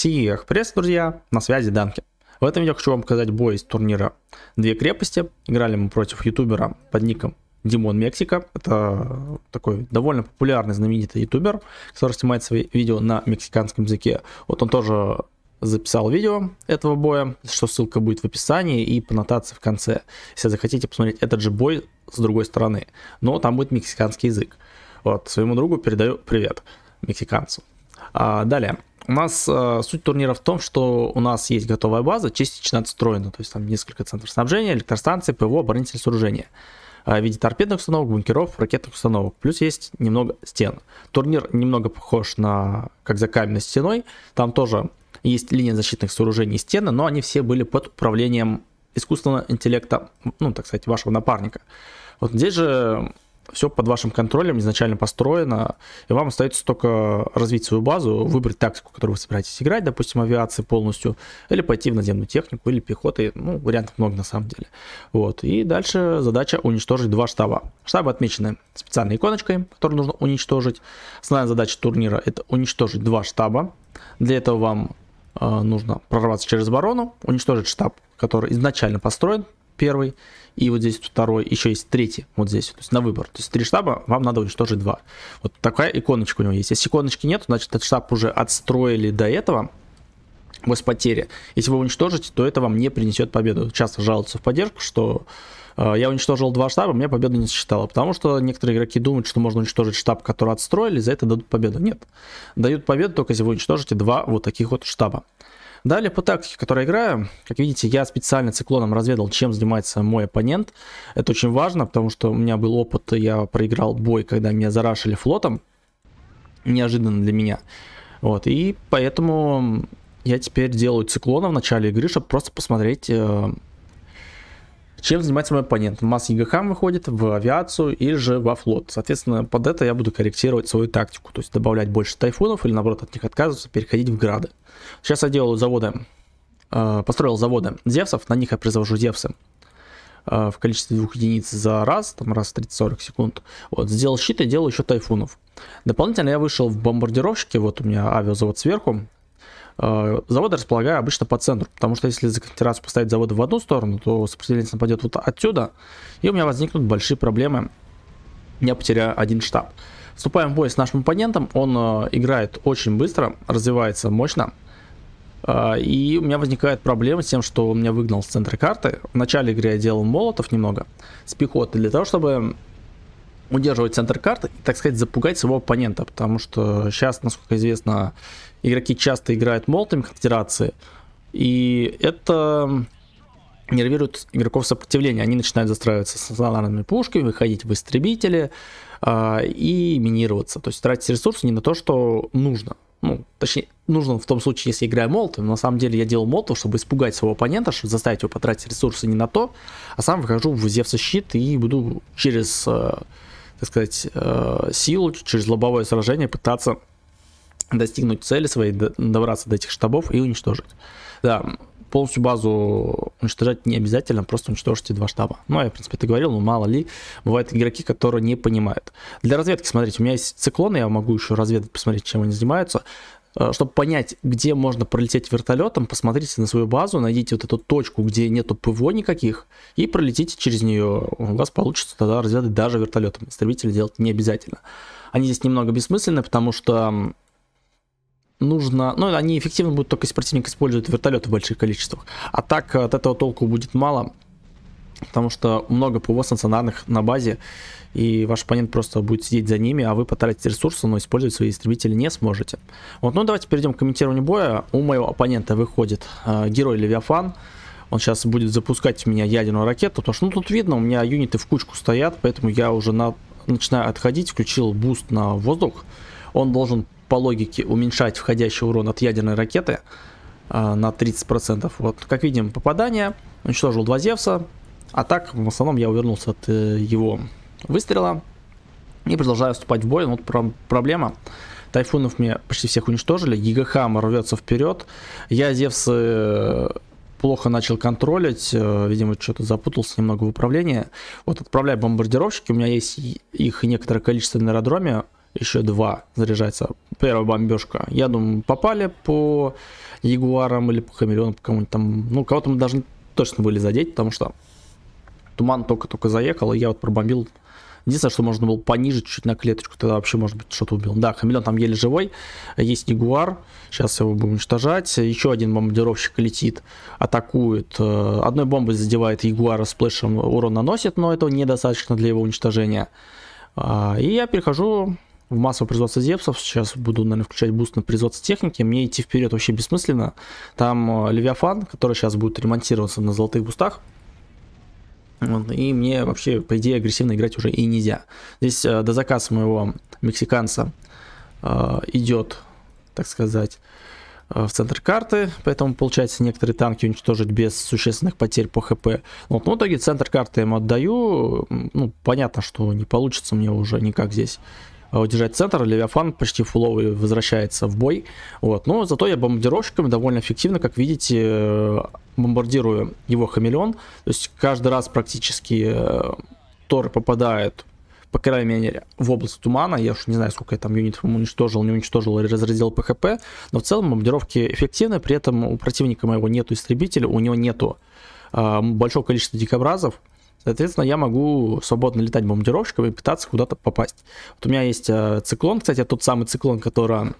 Всех привет, друзья! На связи Данки. В этом видео хочу вам показать бой из турнира «Две крепости». Играли мы против ютубера под ником Димон Мексика. Это такой довольно популярный, знаменитый ютубер, который снимает свои видео на мексиканском языке. Вот он тоже записал видео этого боя, что ссылка будет в описании и по нотации в конце, если захотите посмотреть этот же бой с другой стороны. Но там будет мексиканский язык. Вот, своему другу передаю привет мексиканцу. А, далее. У нас э, суть турнира в том, что у нас есть готовая база, частично отстроена, то есть там несколько центров снабжения, электростанции, ПВО, оборонительные сооружения э, в виде торпедных установок, бункеров, ракетных установок. Плюс есть немного стен. Турнир немного похож на как за каменной стеной. Там тоже есть линия защитных сооружений и стены, но они все были под управлением искусственного интеллекта, ну, так сказать, вашего напарника. Вот здесь же все под вашим контролем изначально построено, и вам остается только развить свою базу, выбрать тактику, которую вы собираетесь играть, допустим, авиации полностью, или пойти в наземную технику, или пехоты, ну, вариантов много на самом деле. Вот, и дальше задача уничтожить два штаба. Штабы отмечены специальной иконочкой, которую нужно уничтожить. Основная задача турнира это уничтожить два штаба. Для этого вам э, нужно прорваться через оборону, уничтожить штаб, который изначально построен первый, и вот здесь второй, еще есть третий, вот здесь, то есть на выбор. То есть три штаба, вам надо уничтожить два. Вот такая иконочка у него есть. Если иконочки нет, значит этот штаб уже отстроили до этого, без потери. Если вы уничтожите, то это вам не принесет победу. Часто жалуются в поддержку, что э, я уничтожил два штаба, мне победа не сосчитала. Потому что некоторые игроки думают, что можно уничтожить штаб, который отстроили, за это дадут победу. Нет. Дают победу только если вы уничтожите два вот таких вот штаба. Далее по тактике, которую играю. Как видите, я специально циклоном разведал, чем занимается мой оппонент. Это очень важно, потому что у меня был опыт, я проиграл бой, когда меня зарашили флотом. Неожиданно для меня. Вот, и поэтому я теперь делаю циклона в начале игры, чтобы просто посмотреть, э, чем занимается мой оппонент. Масс ЕГХ выходит в авиацию или же во флот. Соответственно, под это я буду корректировать свою тактику, то есть добавлять больше тайфунов или наоборот от них отказываться, переходить в грады. Сейчас я делаю заводы, э, построил заводы Зевсов, на них я произвожу Зевсы э, в количестве двух единиц за раз, там раз в 30-40 секунд. Вот, сделал щит и делал еще тайфунов. Дополнительно я вышел в бомбардировщики, вот у меня авиазавод сверху, Э, заводы располагаю обычно по центру, потому что если законтерацию поставить заводы в одну сторону, то сопротивление нападет вот отсюда, и у меня возникнут большие проблемы. Я потеряю один штаб. Вступаем в бой с нашим оппонентом, он э, играет очень быстро, развивается мощно. Э, и у меня возникает проблема с тем, что он меня выгнал с центра карты. В начале игры я делал молотов немного с пехоты для того, чтобы удерживать центр карты и, так сказать, запугать своего оппонента. Потому что сейчас, насколько известно, игроки часто играют молотами конфедерации, и это нервирует игроков сопротивления. Они начинают застраиваться с стационарными пушками, выходить в истребители э, и минироваться. То есть тратить ресурсы не на то, что нужно. Ну, точнее, нужно в том случае, если играю молотом. На самом деле я делал молотом, чтобы испугать своего оппонента, чтобы заставить его потратить ресурсы не на то, а сам выхожу в Зевса щит и буду через, э, так сказать, э, силу, через лобовое сражение пытаться достигнуть цели своей, добраться до этих штабов и уничтожить. Да, полностью базу уничтожать не обязательно, просто уничтожите два штаба. Ну, я, в принципе, это говорил, но мало ли, бывают игроки, которые не понимают. Для разведки, смотрите, у меня есть циклоны, я могу еще разведать, посмотреть, чем они занимаются. Э, чтобы понять, где можно пролететь вертолетом, посмотрите на свою базу, найдите вот эту точку, где нету ПВО никаких, и пролетите через нее. У вас получится тогда разведать даже вертолетом. Истребители делать не обязательно. Они здесь немного бессмысленны, потому что нужно... Ну, они эффективно будут только если противник использует вертолеты в больших количествах. А так э, от этого толку будет мало, потому что много ПВО стационарных на базе, и ваш оппонент просто будет сидеть за ними, а вы потратите ресурсы, но использовать свои истребители не сможете. Вот, ну давайте перейдем к комментированию боя. У моего оппонента выходит э, герой Левиафан. Он сейчас будет запускать в меня ядерную ракету, потому что, ну, тут видно, у меня юниты в кучку стоят, поэтому я уже на... начинаю отходить, включил буст на воздух. Он должен по логике уменьшать входящий урон от ядерной ракеты э, на 30%. Вот, как видим, попадание, уничтожил два Зевса, а так, в основном, я увернулся от э, его выстрела и продолжаю вступать в бой. Ну, вот про проблема. Тайфунов мне почти всех уничтожили. Гигахама рвется вперед. Я Зевс э, плохо начал контролить. Э, видимо, что-то запутался немного в управлении. Вот отправляю бомбардировщики. У меня есть их некоторое количество на аэродроме еще два заряжается. Первая бомбежка. Я думаю, попали по Ягуарам или по Хамелеонам, по кому-нибудь там. Ну, кого-то мы должны точно были задеть, потому что туман только-только заехал, и я вот пробомбил. Единственное, что можно было пониже чуть-чуть на клеточку, тогда вообще, может быть, что-то убил. Да, хамелеон там еле живой. Есть Ягуар. Сейчас его будем уничтожать. Еще один бомбардировщик летит, атакует. Э, одной бомбой задевает Ягуара, сплэшем урон наносит, но этого недостаточно для его уничтожения. А, и я перехожу в массовое производство зепсов. Сейчас буду, наверное, включать буст на производство техники. Мне идти вперед вообще бессмысленно. Там э, Левиафан, который сейчас будет ремонтироваться на золотых бустах. и мне вообще, по идее, агрессивно играть уже и нельзя. Здесь э, до заказ моего мексиканца э, идет, так сказать, э, в центр карты, поэтому получается некоторые танки уничтожить без существенных потерь по хп. Вот, но ну, в итоге центр карты я ему отдаю, ну понятно, что не получится мне уже никак здесь Э, удержать центр. Левиафан почти фуловый возвращается в бой. Вот. Но зато я бомбардировщиками довольно эффективно, как видите, э, бомбардирую его хамелеон. То есть каждый раз практически э, тор попадает по крайней мере, в область тумана. Я уж не знаю, сколько я там юнитов уничтожил, не уничтожил или разразил ПХП. Но в целом бомбардировки эффективны. При этом у противника моего нету истребителя, у него нету э, большого количества дикобразов. Соответственно, я могу свободно летать бомбардировщиком и пытаться куда-то попасть. Вот у меня есть э, циклон, кстати, тот самый циклон, который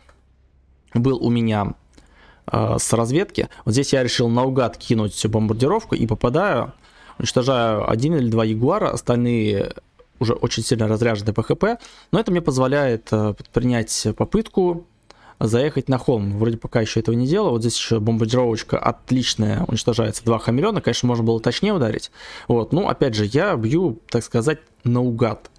был у меня э, с разведки. Вот здесь я решил наугад кинуть всю бомбардировку и попадаю, уничтожаю один или два Ягуара, остальные уже очень сильно разряжены по ХП. Но это мне позволяет э, предпринять попытку заехать на холм. Вроде пока еще этого не делал. Вот здесь еще бомбардировочка отличная, уничтожается два хамелеона. Конечно, можно было точнее ударить. Вот, ну, опять же, я бью, так сказать, наугад.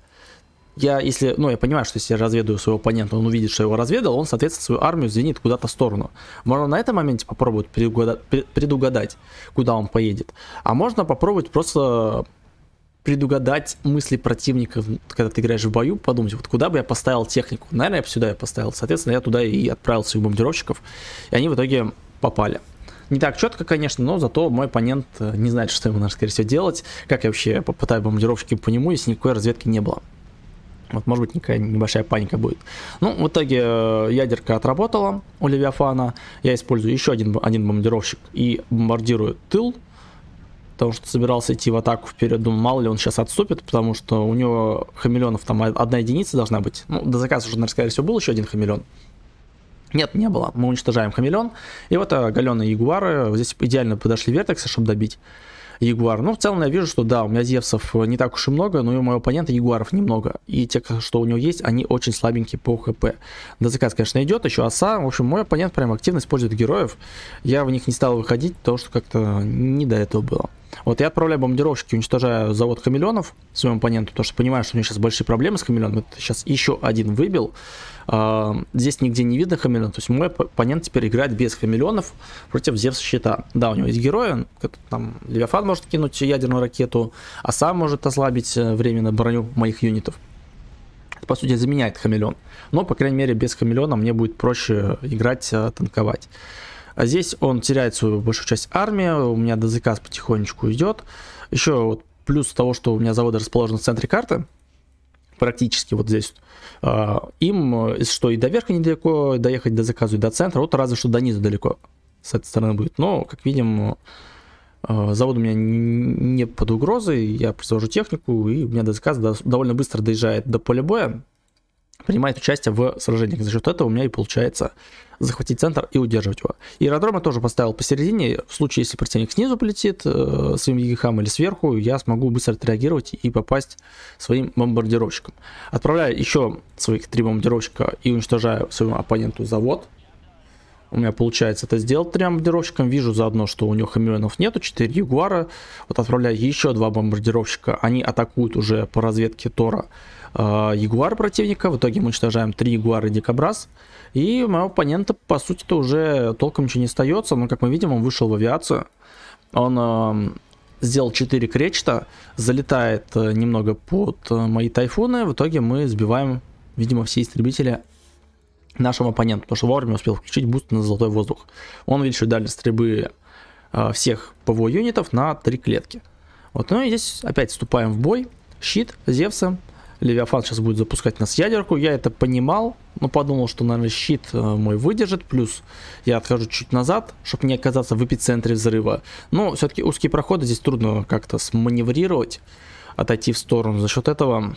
Я, если, ну, я понимаю, что если я разведаю своего оппонента, он увидит, что я его разведал, он, соответственно, свою армию сдвинет куда-то в сторону. Можно на этом моменте попробовать предугадать, куда он поедет. А можно попробовать просто предугадать мысли противника, когда ты играешь в бою, подумать, вот куда бы я поставил технику. Наверное, я бы сюда я поставил. Соответственно, я туда и отправил своих бомбардировщиков, и они в итоге попали. Не так четко, конечно, но зато мой оппонент э, не знает, что ему надо, скорее всего, делать. Как я вообще попытаю бомбардировщики по нему, если никакой разведки не было. Вот, может быть, никакая небольшая паника будет. Ну, в итоге э, ядерка отработала у Левиафана. Я использую еще один, один бомбардировщик и бомбардирую тыл потому что собирался идти в атаку вперед, думал, мало ли он сейчас отступит, потому что у него хамелеонов там одна единица должна быть. Ну, до заказа уже, наверное, скорее всего, был еще один хамелеон. Нет, не было. Мы уничтожаем хамелеон. И вот оголенные э, ягуары. здесь идеально подошли вертекса, чтобы добить ягуар. Ну, в целом я вижу, что да, у меня зевсов э, не так уж и много, но и у моего оппонента ягуаров немного. И те, что у него есть, они очень слабенькие по хп. До заказ, конечно, идет, еще оса. В общем, мой оппонент прям активно использует героев. Я в них не стал выходить, потому что как-то не до этого было. Вот я отправляю бомбардировщики, уничтожаю завод хамелеонов своему оппоненту, потому что понимаю, что у него сейчас большие проблемы с хамелеоном. Это сейчас еще один выбил. А, здесь нигде не видно хамелеон. То есть мой оппонент теперь играет без хамелеонов против Зевса щита. Да, у него есть герой, он, там Левиафан может кинуть ядерную ракету, а сам может ослабить э, временно броню моих юнитов. по сути, заменяет хамелеон. Но, по крайней мере, без хамелеона мне будет проще играть, э, танковать. А здесь он теряет свою большую часть армии, у меня дозаказ потихонечку идет. Еще вот плюс того, что у меня заводы расположены в центре карты, практически вот здесь. А, им, э, что, и до верха недалеко, доехать до заказу, и до центра, вот разве что до низа далеко с этой стороны будет. Но, как видим, э, завод у меня не под угрозой, я произвожу технику, и у меня дозаказ довольно быстро доезжает до поля боя, принимает участие в сражениях. За счет этого у меня и получается захватить центр и удерживать его. И аэродрома тоже поставил посередине. В случае, если противник снизу полетит э, своим ЕГХом или сверху, я смогу быстро отреагировать и попасть своим бомбардировщиком. Отправляю еще своих три бомбардировщика и уничтожаю своему оппоненту завод у меня получается это сделать трем бомбардировщикам. Вижу заодно, что у него хамионов нету, 4 Ягуара. Вот отправляю еще два бомбардировщика. Они атакуют уже по разведке Тора э, Ягуар противника. В итоге мы уничтожаем 3 Ягуара и Дикобраз. И моего оппонента, по сути-то, уже толком ничего не остается. Но, как мы видим, он вышел в авиацию. Он э, сделал 4 кречета, залетает э, немного под э, мои тайфуны. В итоге мы сбиваем, видимо, все истребители нашему оппоненту, потому что вовремя успел включить буст на золотой воздух. Он увеличивает дальность стрельбы а, всех ПВО юнитов на 3 клетки. Вот, ну и здесь опять вступаем в бой. Щит Зевса. Левиафан сейчас будет запускать нас ядерку. Я это понимал, но подумал, что, наверное, щит э, мой выдержит. Плюс я отхожу чуть назад, чтобы не оказаться в эпицентре взрыва. Но все-таки узкие проходы здесь трудно как-то сманеврировать, отойти в сторону. За счет этого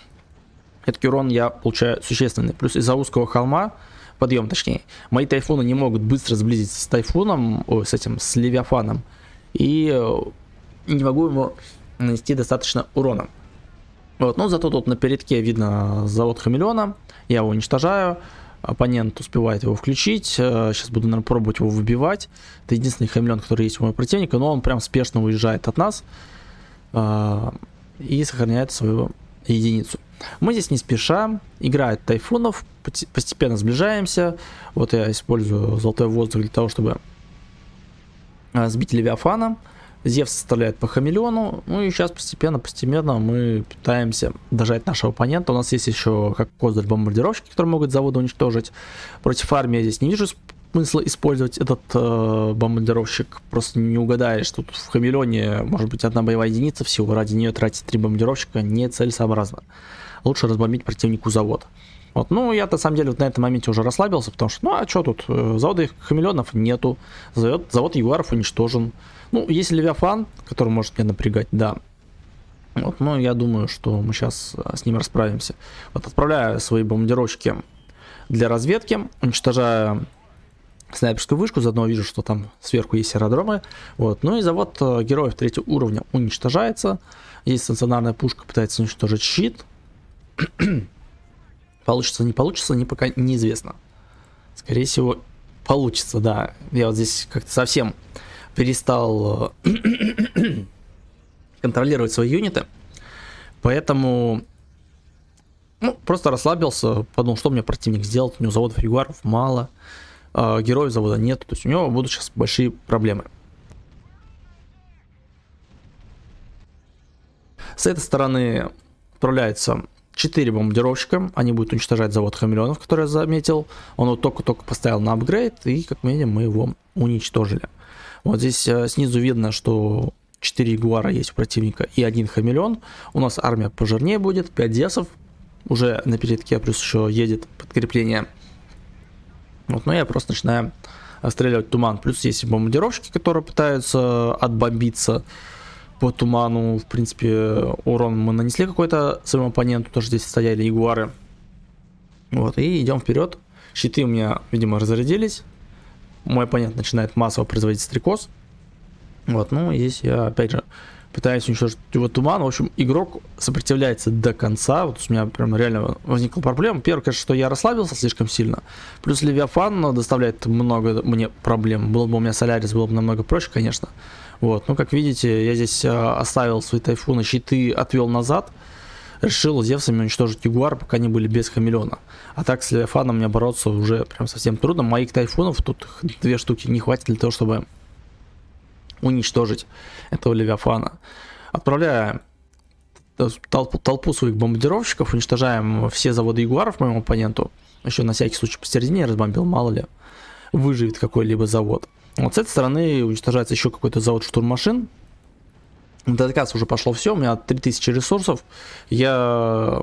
этот урон я получаю существенный. Плюс из-за узкого холма подъем точнее. Мои тайфуны не могут быстро сблизиться с тайфуном, ой, с этим, с левиафаном. И э, не могу ему нанести достаточно урона. Вот, но зато тут на передке видно завод хамелеона. Я его уничтожаю. Оппонент успевает его включить. Э, сейчас буду, наверное, пробовать его выбивать. Это единственный хамелеон, который есть у моего противника. Но он прям спешно уезжает от нас. Э, и сохраняет свою единицу. Мы здесь не спеша, играет тайфунов, постепенно сближаемся. Вот я использую золотой воздух для того, чтобы а, сбить Левиафана. Зевс составляет по хамелеону. Ну и сейчас постепенно-постепенно мы пытаемся дожать нашего оппонента. У нас есть еще как козырь бомбардировщики, которые могут заводы уничтожить. Против армии я здесь не вижу смысла использовать этот э, бомбардировщик. Просто не угадаешь. Тут в хамелеоне может быть одна боевая единица всего. Ради нее тратить три бомбардировщика нецелесообразно. целесообразно лучше разбомбить противнику завод. Вот. Ну, я на самом деле вот на этом моменте уже расслабился, потому что, ну, а что тут, э, завода их хамелеонов нету, завод, завод Ягуаров уничтожен. Ну, есть Левиафан, который может меня напрягать, да. Вот, но ну, я думаю, что мы сейчас э, с ним расправимся. Вот отправляю свои бомбардировщики для разведки, уничтожаю снайперскую вышку, заодно вижу, что там сверху есть аэродромы. Вот. Ну и завод э, героев третьего уровня уничтожается. Есть стационарная пушка, пытается уничтожить щит. получится, не получится, не пока неизвестно. Скорее всего, получится, да. Я вот здесь как-то совсем перестал э, контролировать свои юниты. Поэтому ну, просто расслабился, подумал, что мне противник сделал. У него заводов регуляров мало, э, героев завода нет. То есть у него будут сейчас большие проблемы. С этой стороны отправляется 4 бомбардировщика, они будут уничтожать завод хамелеонов, который я заметил. Он вот только-только поставил на апгрейд, и, как мы видим, мы его уничтожили. Вот здесь э, снизу видно, что 4 ягуара есть у противника и один хамелеон. У нас армия пожирнее будет, 5 десов. Уже на передке плюс еще едет подкрепление. Вот, но ну, я просто начинаю э, стрелять туман. Плюс есть бомбардировщики, которые пытаются отбомбиться по туману, в принципе, урон мы нанесли какой-то своему оппоненту, тоже здесь стояли ягуары. Вот, и идем вперед. Щиты у меня, видимо, разрядились. Мой оппонент начинает массово производить стрекоз. Вот, ну здесь я, опять же, пытаюсь уничтожить его туман. В общем, игрок сопротивляется до конца. Вот у меня прям реально возникла проблема. Первое, конечно, что я расслабился слишком сильно. Плюс Левиафан ну, доставляет много мне проблем. Был бы у меня Солярис, было бы намного проще, Конечно. Вот, ну, как видите, я здесь а, оставил свои тайфуны, щиты отвел назад. Решил Зевсами уничтожить Ягуар, пока они были без хамелеона. А так с Левиафаном мне бороться уже прям совсем трудно. Моих тайфунов тут две штуки не хватит для того, чтобы уничтожить этого Левиафана. Отправляю толпу, толпу своих бомбардировщиков, уничтожаем все заводы Ягуаров моему оппоненту. Еще на всякий случай посередине разбомбил, мало ли. Выживет какой-либо завод. Вот с этой стороны уничтожается еще какой-то завод штурмашин. На заказ уже пошло все, у меня 3000 ресурсов. Я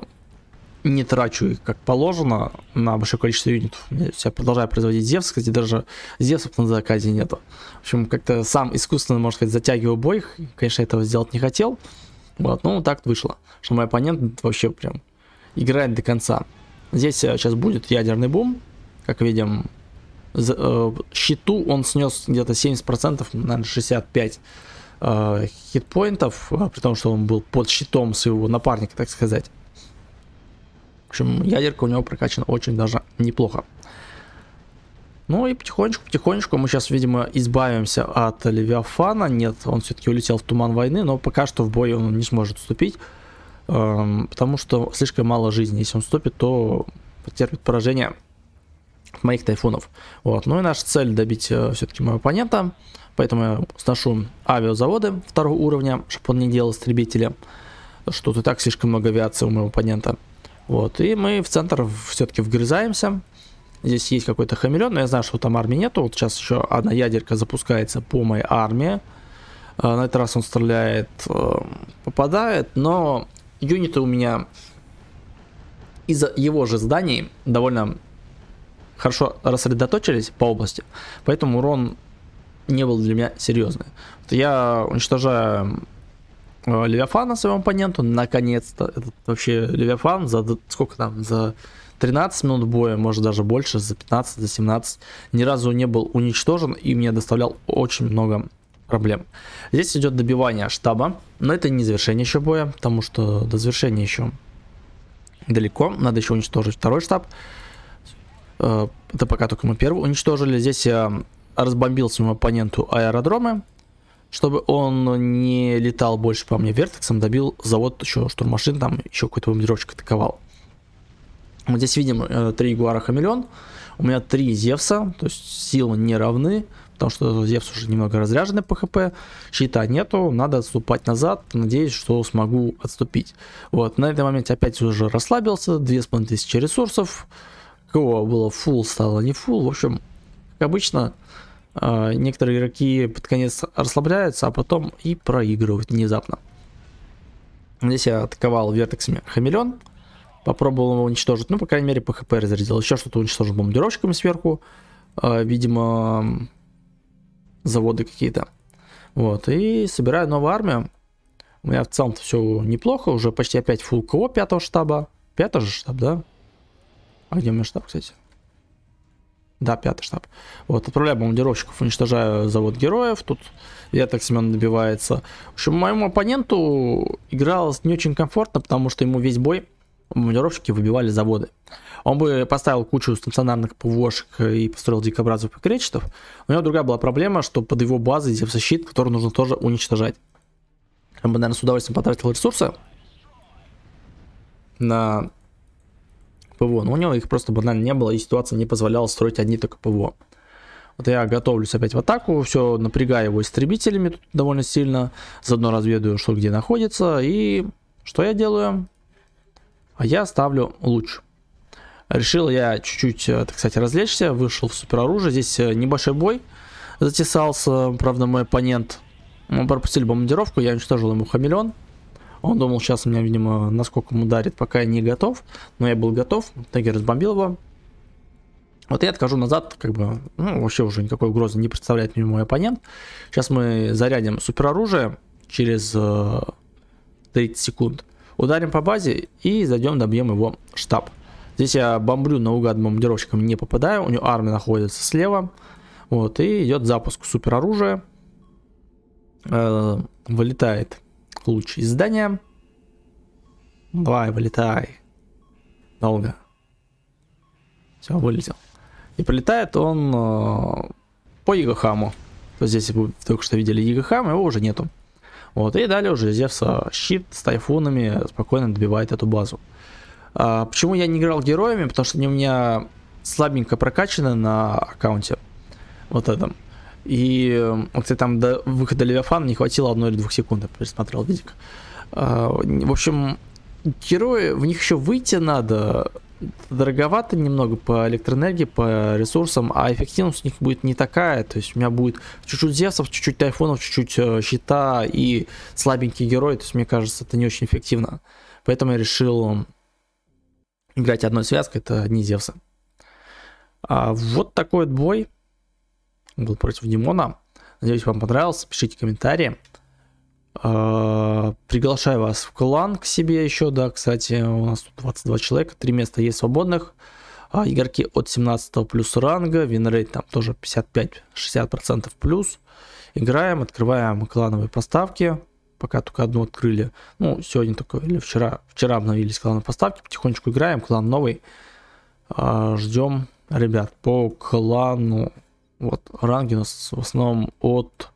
не трачу их как положено на большое количество юнитов. Я продолжаю производить Зевс, кстати, даже Зевсов на заказе нету. В общем, как-то сам искусственно, можно сказать, затягиваю бой. Конечно, этого сделать не хотел. Вот, ну так вышло, что мой оппонент вообще прям играет до конца. Здесь сейчас э, будет ядерный бум, как видим, щиту э, он снес где-то 70%, наверное, 65 э, хитпоинтов, э, при том, что он был под щитом своего напарника, так сказать. В общем, ядерка у него прокачана очень даже неплохо. Ну и потихонечку-потихонечку мы сейчас, видимо, избавимся от Левиафана. Нет, он все-таки улетел в Туман Войны, но пока что в бой он не сможет вступить, эм, потому что слишком мало жизни. Если он вступит, то потерпит поражение моих тайфунов. Вот. Ну и наша цель добить э, все-таки моего оппонента. Поэтому я сношу авиазаводы второго уровня, чтобы он не делал истребители. Что-то так слишком много авиации у моего оппонента. Вот. И мы в центр все-таки вгрызаемся. Здесь есть какой-то хамелеон, но я знаю, что там армии нету. Вот сейчас еще одна ядерка запускается по моей армии. Э, на этот раз он стреляет, э, попадает, но юниты у меня из-за его же зданий довольно хорошо рассредоточились по области, поэтому урон не был для меня серьезный. Вот я уничтожаю э, Левиафана своему оппоненту, наконец-то. Этот вообще Левиафан за сколько там, за 13 минут боя, может даже больше, за 15, за 17, ни разу не был уничтожен и мне доставлял очень много проблем. Здесь идет добивание штаба, но это не завершение еще боя, потому что до завершения еще далеко, надо еще уничтожить второй штаб. Э, это пока только мы первый уничтожили. Здесь я разбомбил своему оппоненту аэродромы, чтобы он не летал больше по мне вертексом, добил завод еще штурмашин, там еще какой-то бомбировщик атаковал. Мы здесь видим э, три Гуара Хамелеон. У меня три Зевса, то есть силы не равны, потому что Зевс уже немного разряженный по хп. Щита нету, надо отступать назад. Надеюсь, что смогу отступить. Вот, на этом моменте опять уже расслабился. 2500 ресурсов. Кого было фул стало, не фул. В общем, как обычно, а, некоторые игроки под конец расслабляются, а потом и проигрывают внезапно. Здесь я атаковал вертексами хамелеон. Попробовал его уничтожить. Ну, по крайней мере, по хп разрядил. Еще что-то уничтожил бомбардировщиками сверху. А, видимо, заводы какие-то. Вот. И собираю новую армию. У меня в целом все неплохо. Уже почти опять фул КО пятого штаба. Пятый же штаб, да? А где мой штаб, кстати? Да, пятый штаб. Вот, отправляю бомбардировщиков, уничтожаю завод героев. Тут я так Семен добивается. В общем, моему оппоненту игралось не очень комфортно, потому что ему весь бой бомбардировщики выбивали заводы. Он бы поставил кучу стационарных ПВОшек и построил дикобразов и кречетов. У него другая была проблема, что под его базой защит, который нужно тоже уничтожать. Он бы, наверное, с удовольствием потратил ресурсы на ПВО. Но у него их просто банально не было, и ситуация не позволяла строить одни только ПВО. Вот я готовлюсь опять в атаку, все напрягаю его истребителями тут довольно сильно. Заодно разведаю, что где находится. И что я делаю? А я ставлю луч. Решил я чуть-чуть, э, так сказать, развлечься. Вышел в супероружие. Здесь э, небольшой бой затесался. Правда, мой оппонент. Мы пропустили бомбардировку, я уничтожил ему хамелеон. Он думал, сейчас меня, видимо, насколько он ударит, пока я не готов. Но я был готов. Тегер разбомбил его. Вот я откажу назад, как бы, ну, вообще уже никакой угрозы не представляет мне мой оппонент. Сейчас мы зарядим супероружие через э, 30 секунд. Ударим по базе и зайдем, добьем его штаб. Здесь я бомблю наугад бомбардировщиком, не попадаю. У него армия находится слева. Вот, и идет запуск супероружия. Э, вылетает луч из здания. Давай, вылетай. Долго. Все, вылетел. И прилетает он э, по Игахаму. То есть, если вы только что видели Игахама, его уже нету. Вот, и далее уже Зевса щит с тайфунами спокойно добивает эту базу. А, почему я не играл героями? Потому что они у меня слабенько прокачаны на аккаунте. Вот этом. И, кстати, э, там до выхода Левиафана не хватило одной или двух секунд, я пересмотрел видик. А, в общем, герои, в них еще выйти надо, дороговато немного по электроэнергии, по ресурсам, а эффективность у них будет не такая. То есть у меня будет чуть-чуть Зевсов, чуть-чуть Тайфонов, чуть-чуть э, щита и слабенький герой. То есть мне кажется, это не очень эффективно. Поэтому я решил играть одной связкой, это одни Зевса. А, вот такой вот бой был против Димона. Надеюсь, вам понравилось. Пишите комментарии. А, приглашаю вас в клан к себе еще, да, кстати, у нас тут 22 человека, Три места есть свободных. А, игроки от 17 плюс ранга, винрейт там тоже 55-60% плюс. Играем, открываем клановые поставки, пока только одну открыли. Ну, сегодня только, или вчера, вчера обновились клановые поставки, потихонечку играем, клан новый. А, ждем ребят по клану вот ранги у нас в основном от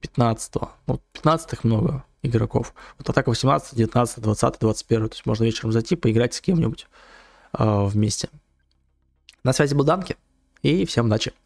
15. Ну, 15 много игроков. Вот атака 18, 19, 20, 21. То есть можно вечером зайти, поиграть с кем-нибудь э, вместе. На связи был Данки. И всем удачи.